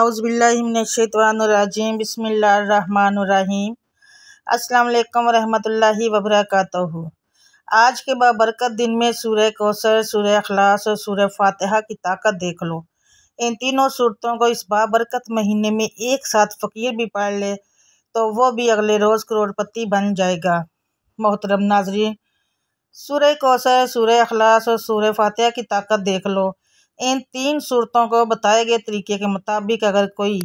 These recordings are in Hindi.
अउज़बिल्लिमिनशैतवानरजीम बसमीम अल्लाम वरहमतुल्लाहि वबरकatuh आज के बाबरकत दिन में सूर्य कौसर सूर्य अखलास और सूर्य फातहा की ताकत देख लो इन तीनों सूरतों को इस बाबरकत महीने में एक साथ फ़कीर भी पढ़ ले तो वो भी अगले रोज़ करोड़पति बन जाएगा मोहतरम नाजरीन सूर्य कौसर सूर्य अखलास और सूर्य फातह की ताकत देख लो इन तीन सूरतों को बताए गए तरीके के मुताबिक अगर कोई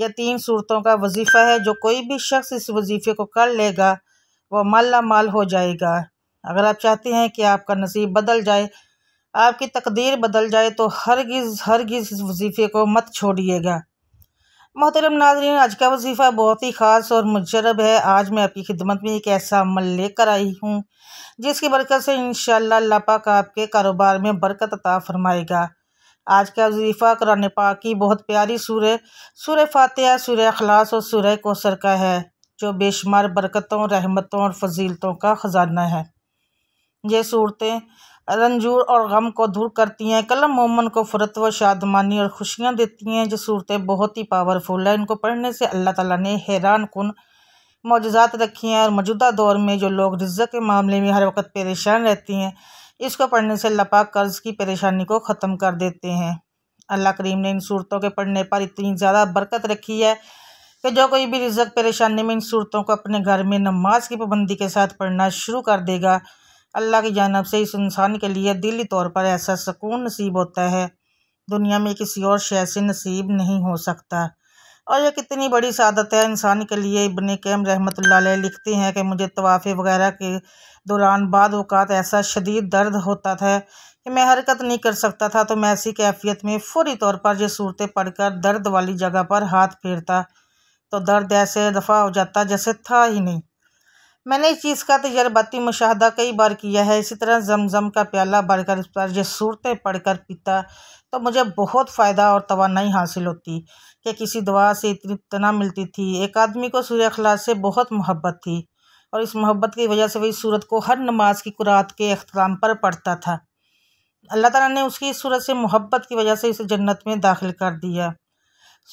या तीन सूरतों का वजीफ़ा है जो कोई भी शख्स इस वजीफ़े को कर लेगा वह माला माल हो जाएगा अगर आप चाहते हैं कि आपका नसीब बदल जाए आपकी तकदीर बदल जाए तो हर गिज़ हर गिज़ इस वजीफ़े को मत छोड़िएगा मोहतरम नाजरीन आज का वजीफ़ा बहुत ही ख़ास और मुजरब है आज मैं आपकी खिदमत में एक ऐसा अमल लेकर आई हूँ जिसकी बरकत से इन शाह पाक आपके कारोबार में बरकत अता फ़रमाएगा आज का वजीफ़ा कुरान पाक की बहुत प्यारी सूर सुर फातह सुर अखलास और सुर कोसर का है जो बेशुमार बरकतों रहमतों और फजीलतों का ख़जाना है ये सूरतें रंजूर और गम को दूर करती हैं कलम मोमन को फुरत व शादमानी और खुशियाँ देती हैं जो सूरतें बहुत ही पावरफुल हैं इनको पढ़ने से अल्लाह ताला ने हैरान कन मौजात रखी हैं और मौजूदा दौर में जो लोग रिज्ज़ के मामले में हर वक्त परेशान रहती हैं इसको पढ़ने से लपा कर्ज की परेशानी को ख़त्म कर देते हैं अल्लाह करीम ने इन सूरतों के पढ़ने पर इतनी ज़्यादा बरकत रखी है कि जो कोई भी रिजक परेशानी में इन सूरतों को अपने घर में नमाज की पाबंदी के साथ पढ़ना शुरू कर देगा अल्लाह की जानब से इस इंसान के लिए दिली तौर पर ऐसा सुकून नसीब होता है दुनिया में किसी और शय से नसीब नहीं हो सकता और ये कितनी बड़ी शादत है इंसान के लिए इबन कैम रहमत लिखती हैं कि मुझे तवाफ़े वगैरह के दौरान बाद अवत ऐसा शदीद दर्द होता था कि मैं हरकत नहीं कर सकता था तो मैं ऐसी कैफियत में फौरी तौर पर जो सूरतें पढ़कर दर्द वाली जगह पर हाथ फेरता तो दर्द ऐसे दफ़ा हो जाता जैसे था ही नहीं मैंने इस चीज़ का तजर्बाती मुशाह कई बार किया है इसी तरह जमजम का प्याला भरकर इस पर यह सूरतें पढ़ कर पीता तो मुझे बहुत फ़ायदा और तोानाई हासिल होती कि किसी दुआ से इतनी तना मिलती थी एक आदमी को सूर्य अखलास से बहुत मोहब्बत थी और इस मोहब्बत की वजह से वही सूरत को हर नमाज की कुरात के अख्ताम पर पढ़ता था अल्लाह ताला ने उसकी सूरत से मोहब्बत की वजह से इसे जन्नत में दाखिल कर दिया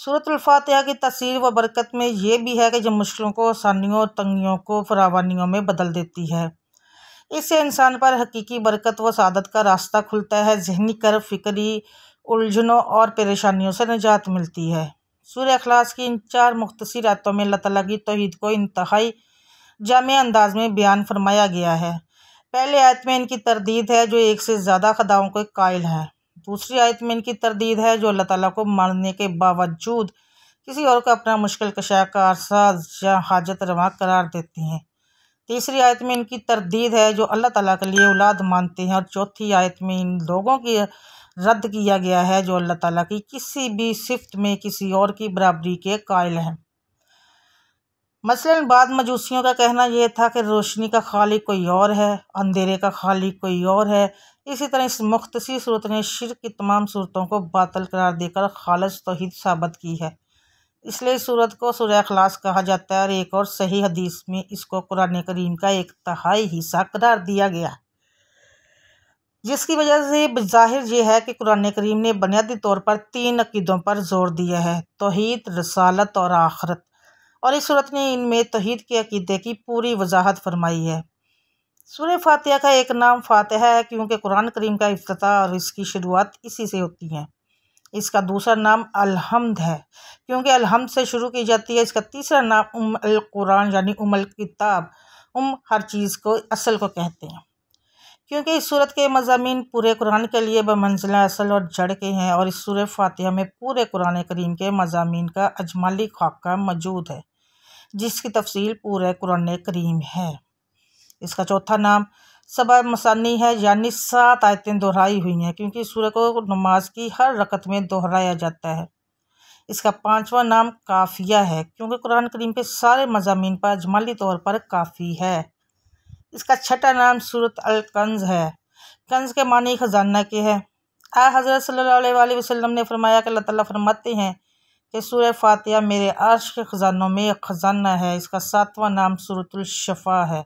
सूरतफातह की तस्वीर व बरकत में यह भी है कि जो मुश्किलों को आसानियों और तंगियों को फरावानियों में बदल देती है इससे इंसान पर हकीकी बरकत व सदत का रास्ता खुलता है जहनी कर फिक्री उलझनों और परेशानियों से निजात मिलती है सूर्य अखलास की इन चार मुख्तसर रातों में अल्लाह तला की तोहद को इंतहाई जाम अंदाज में बयान फरमाया गया है पहले आयत में इनकी तरदीद है जो एक से ज़्यादा खदाओं के कायल है दूसरी आयत में इनकी तरदीद है जो अल्लाह ताला को मारने के बावजूद किसी और को अपना मुश्किल कशा का अरसा या हाजत रवा करार देती हैं तीसरी आयत में इनकी तरदीद है जो अल्लाह ताला के लिए औलाद मानते हैं और चौथी आयत में इन लोगों की रद्द किया गया है जो अल्लाह ताला की किसी भी सिफ्त में किसी और की बराबरी के कायल हैं मसलन बाद मजूसियों का कहना यह था कि रोशनी का खालिक कोई और है अंधेरे का खालिक कोई और है इसी तरह इस मुख्तसी सूरत ने शिर की तमाम सूरतों को बातल करार देकर खालस तोहद साबित की है इसलिए इस सूरत को सुरखलास कहा जाता है और एक और सही हदीस में इसको कुरान करीम का एक तहाई हिस्सा करार दिया गया है जिसकी वजह से जाहिर यह है कि कुरान करीम ने बुनियादी तौर पर तीन अकीदों पर जोर दिया है तोहद रसालत और आखरत और इस सूरत ने इनमें तोहद के अकीदे की पूरी वजाहत फरमाई है सूर्य फातह का एक नाम फातह है क्योंकि कुरान करीम का अफ्ताह और इसकी शुरुआत इसी से होती है इसका दूसरा नाम अलहमद है क्योंकि अलहमद से शुरू की जाती है इसका तीसरा नाम उम अल कुरान यानी उम अल किताब उम हर चीज़ को असल को कहते हैं क्योंकि इस सूरत के मजामी पूरे कुरान के लिए बमंजिला असल और जड़ के हैं और इस सूर फातिहा में पूरे कुरान करीम के मजामी का अजमाली खाका मौजूद है जिसकी तफसील पूरे कुरान करीम है इसका चौथा नाम सबा मसानी है यानी सात आयतें दोहराई हुई हैं क्योंकि इस सूर्य को नमाज की हर रकत में दोहराया जाता है इसका पाँचवा नाम काफिया है क्योंकि कुरान करीम के सारे मजामी पर अजमाली तौर पर काफ़ी है इसका छठा नाम सूरत अल कंज है कंज के मानी ख़जाना के है आ हज़रत सल्ला वसलम ने फरमाया कि अल्लाह फरमाते हैं कि सूर फ़ातह मेरे आर्श के ख़जानों में एक ख़जाना है इसका सातवां नाम सूरतुलशफ़ा है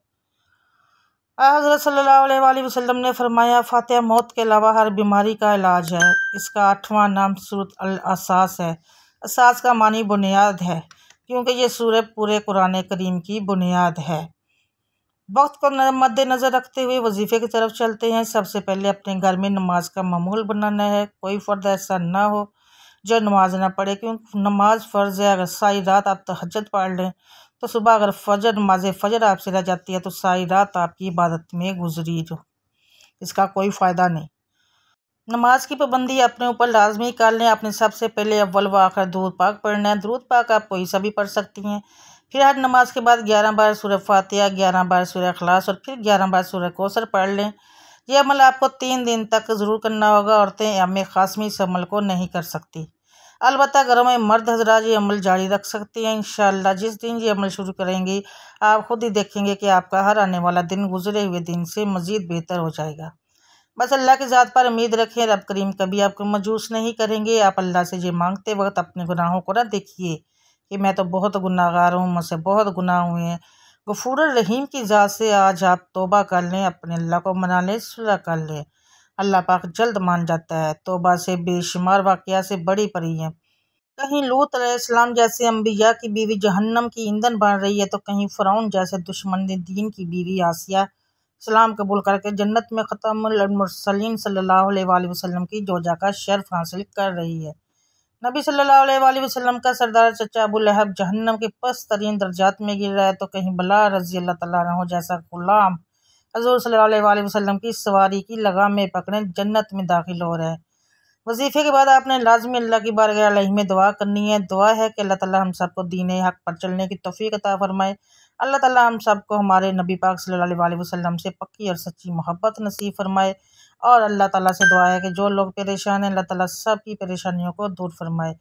हज़रत सल्ला वसलम ने फरमाया फ़ातिहा मौत के अलावा हर बीमारी का इलाज है इसका आठवां नाम सूरत असास है असास का मानी बुनियाद है क्योंकि ये सूर पूरे कुरान करीम की बुनियाद है वक्त को मद्देनज़र रखते हुए वजीफ़े की तरफ चलते हैं सबसे पहले अपने घर में नमाज का मामूल बनाना है कोई फ़र्द ऐसा ना हो जो नमाज ना पढ़े क्योंकि नमाज फ़र्ज़ है अगर सारी रात आप तहजत पढ़ लें तो सुबह अगर फजर नमाज फ़जर आपसे रह जाती है तो सारी रात आपकी इबादत में गुजरी जो इसका कोई फ़ायदा नहीं नमाज की पाबंदी अपने ऊपर लाजमी कर लें आपने सबसे पहले अव्वल व आखिर दूध पाक पढ़ना है दूध पाक आप कोई सा भी पढ़ सकती हैं फिर हर नमाज के बाद ग्यारह बार सूर्य फातिया ग्यारह बार सूर्य अखलास और फिर ग्यारह बार सूर्य कोसर पढ़ लें यह अमल आपको तीन दिन तक ज़रूर करना होगा औरतें अम खासमी इस अमल को नहीं कर सकती अलबत् घरों में मर्द हजरा ये अमल जारी रख सकती हैं इन जिस दिन ये अमल शुरू करेंगी आप ख़ुद ही देखेंगे कि आपका हर आने वाला दिन गुजरे हुए दिन से मज़ीद बेहतर हो जाएगा बस अल्लाह की ज़ात पर उम्मीद रखें रब करीम कभी आपको मजूस नहीं करेंगे आप अल्लाह से ये मांगते वक्त अपने गुनाहों को ना देखिए कि मैं तो बहुत गुनागार हूँ मुझसे बहुत गुनाह हुए हैं गफूर रहीम की ज़ात से आज आप तोबा कर लें अपने अल्लाह को मना लें सुलह कर लें अल्लाह पाक जल्द मान जाता है तोबा से बेशुमार वाक़ से बड़ी परी है कहीं लूत अलैहिस्सलाम जैसे अम्बिया की बीवी जहन्नम की ईंधन बन रही है तो कहीं फ़राउन जैसे दुश्मन दीन की बीवी आसिया इस्लाम कबूल करके जन्नत में सल्लल्लाहु सल्ला वसम की जोजा का शर्फ हासिल कर रही है नबी सल्लल्लाहु अलैहि वसल्लम का सरदार चचा अबू लहब जहन्नम के पस तरीन दर्जात में गिर रहा है तो कहीं बला रजी अल्लाह तला हो जैसा गुलाम हजूर सल्लल्लाहु वसल्लम की सवारी की लगाम में पकड़े जन्नत में दाखिल हो रहा है वजीफ़े के बाद आपने लाजमी अल्लाह की बारगाह में दुआ करनी है दुआ है कि अल्लाह ताला हम सबको दीन हक पर चलने की तोफ़ी अता फ़रमाए अल्लाह ताला हम सब को हमारे नबी पाक सल्लल्लाहु अलैहि वसल्लम से पक्की और सच्ची मोहब्बत नसीब फरमाए और अल्लाह ताला से दुआ है कि जो लोग परेशान हैं अल्लाह ताला सब की परेशानियों को दूर फरमाए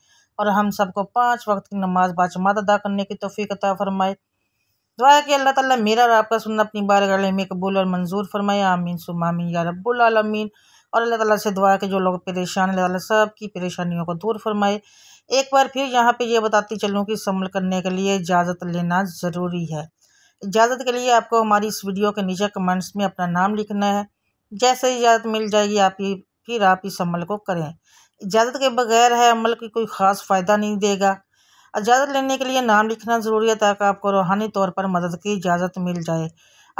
और हम सबको पाँच वक्त की नमाज बाजमात अदा करने की तोफ़ी अता फ़रमाए दुआ है कि अल्लाह ताला मेरा और आपका सुनना अपनी गल में कबूल और मंजूर फरमाए आमीन सुमामीन या रब्बुल आलमीन और अल्लाह ताला से दुआ है कि जो लोग परेशान अल्लाह ताला सब की परेशानियों को दूर फरमाए एक बार फिर यहाँ पे ये बताती चलूँ कि सम्मल करने के लिए इजाज़त लेना ज़रूरी है इजाज़त के लिए आपको हमारी इस वीडियो के नीचे कमेंट्स में अपना नाम लिखना है जैसे इजाज़त मिल जाएगी आप ही फिर आप इस अमल को करें इजाज़त के बगैर है अमल की कोई ख़ास फ़ायदा नहीं देगा इजाज़त लेने के लिए नाम लिखना ज़रूरी है ताकि आपको रूहानी तौर पर मदद की इजाज़त मिल जाए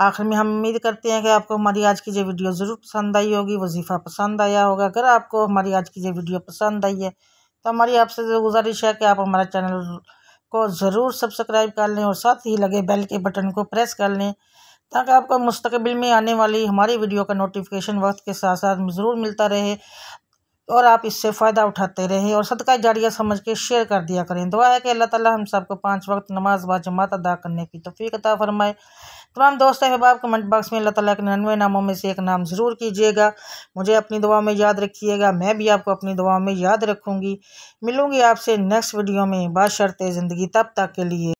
आखिर में हम उम्मीद करते हैं कि आपको हमारी आज की ये वीडियो ज़रूर पसंद आई होगी वजीफ़ा पसंद आया होगा अगर आपको हमारी आज की ये वीडियो पसंद आई है तो हमारी आपसे गुजारिश है कि आप हमारा चैनल को ज़रूर सब्सक्राइब कर लें और साथ ही लगे बेल के बटन को प्रेस कर लें ताकि आपको मुस्तबिल में आने वाली हमारी वीडियो का नोटिफिकेशन वक्त के साथ साथ ज़रूर मिलता रहे और आप इससे फ़ायदा उठाते रहें और सदका जारिया समझ के शेयर कर दिया करें दुआ है कि अल्लाह ताला हम सबको पांच वक्त नमाज व जमात अदा करने की तफीकता अता फरमाए तमाम दोस्त अहबाब कमेंट बॉक्स में अल्लाह ताला के नन्वे नामों में से एक नाम ज़रूर कीजिएगा मुझे अपनी दुआ में याद रखिएगा मैं भी आपको अपनी दुआ में याद रखूँगी मिलूँगी आपसे नेक्स्ट वीडियो में बाशरत ज़िंदगी तब तक के लिए